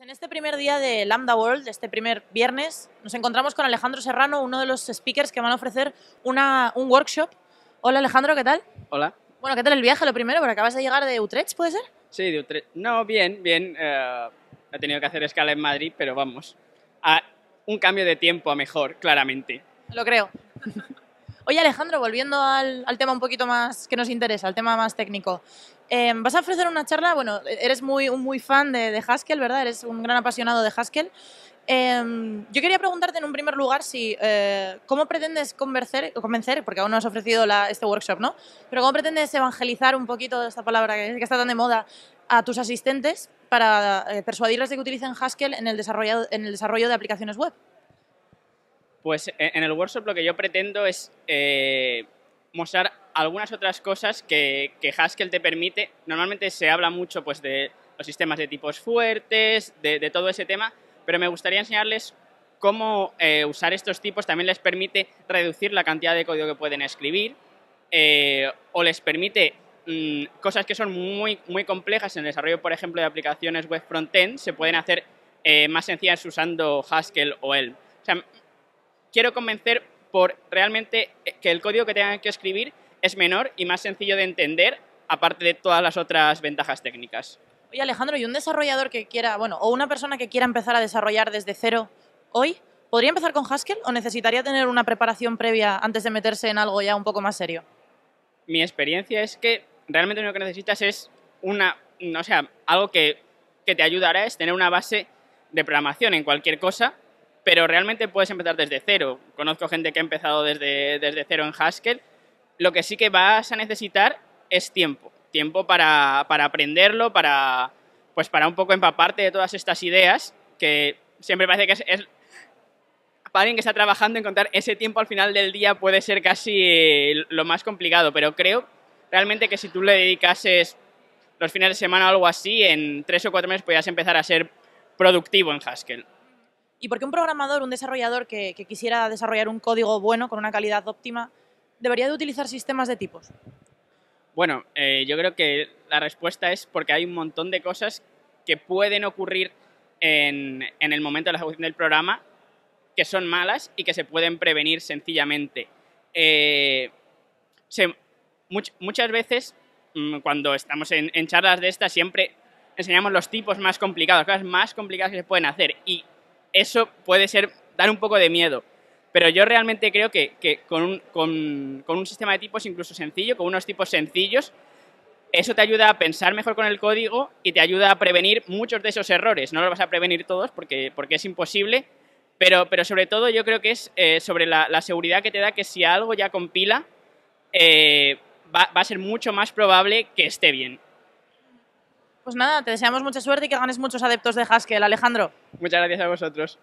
Pues en este primer día de Lambda World, este primer viernes, nos encontramos con Alejandro Serrano, uno de los speakers que van a ofrecer una, un workshop. Hola Alejandro, ¿qué tal? Hola. Bueno, ¿qué tal el viaje? Lo primero, porque acabas de llegar de Utrecht, ¿puede ser? Sí, de Utrecht. No, bien, bien. Eh, he tenido que hacer escala en Madrid, pero vamos. A un cambio de tiempo a mejor, claramente. Lo creo. Oye Alejandro, volviendo al, tema un poquito más que nos interesa, al tema más técnico. Em, vas a ofrecer una charla, bueno, e-, eres muy, muy fan de, Haskell, ¿verdad? Eres un gran apasionado de Haskell. Em, yo quería preguntarte en un primer lugar si eh, cómo pretendes convencer, convencer, porque aún no has ofrecido este workshop, ¿no? Pero cómo pretendes evangelizar un poquito esta palabra que, está tan de moda a tus asistentes para eh, de que utilicen Haskell en el, desarrollo, en el desarrollo de aplicaciones web. Pues e, en el workshop lo que yo pretendo es eh, mostrar algunas otras cosas que, Haskell te permite. Normalmente se habla mucho pues, de los sistemas de tipos fuertes, de, todo ese tema, pero me gustaría enseñarles cómo eh, usar estos tipos también les permite reducir la cantidad de código que pueden escribir eh, o les permite mm, cosas que son muy, muy complejas en el desarrollo, por ejemplo, de aplicaciones web frontend, se pueden hacer más sencillas usando Haskell o Elm quiero convencer por realmente eh, que el código que tengan que escribir es menor y más sencillo de entender, aparte de todas las otras ventajas técnicas. Oye Alejandro, ¿y un desarrollador que quiera, bueno, o una persona que quiera empezar a desarrollar desde cero hoy, podría empezar con Haskell o necesitaría tener una preparación previa antes de meterse en algo ya un poco más serio? Mi experiencia es que realmente lo que necesitas es una, no sea, algo que, que te ayudará es tener una base de programación en cualquier cosa pero realmente puedes empezar desde cero. Conozco gente que ha empezado desde, cero en Haskell. Lo que sí que vas a necesitar es tiempo, tiempo para, aprenderlo, pues para, un poco empaparte de todas estas ideas, que siempre parece que es, para alguien que está trabajando, encontrar ese tiempo al final del día puede ser casi lo más complicado, pero creo realmente que si tú le dedicases los fines de semana o algo así, en tres o cuatro meses podrías empezar a ser productivo en Haskell y por qué un programador, un desarrollador que, quisiera desarrollar un código bueno, con una calidad óptima, debería de utilizar sistemas de tipos. Bueno, eh, yo creo que la respuesta es porque hay un montón de cosas que pueden ocurrir en, el momento de la ejecución del programa que son malas y que se pueden prevenir sencillamente. Eh, muchas veces, mm, cuando estamos en, charlas de estas, siempre enseñamos los tipos más complicados, cosas más complicadas que se pueden hacer. Y eso puede ser dar un poco de miedo. Pero yo realmente creo que, con, un, sistema de tipos incluso sencillo, con unos tipos sencillos, eso te ayuda a pensar mejor con el código y te ayuda a prevenir muchos de esos errores. No los vas a prevenir todos porque, es imposible, pero, sobre todo yo creo que es eh, sobre la, seguridad que te da que si algo ya compila, eh, va, a ser mucho más probable que esté bien. Pues nada, te deseamos mucha suerte y que ganes muchos adeptos de Haskell, Alejandro. Muchas gracias a vosotros.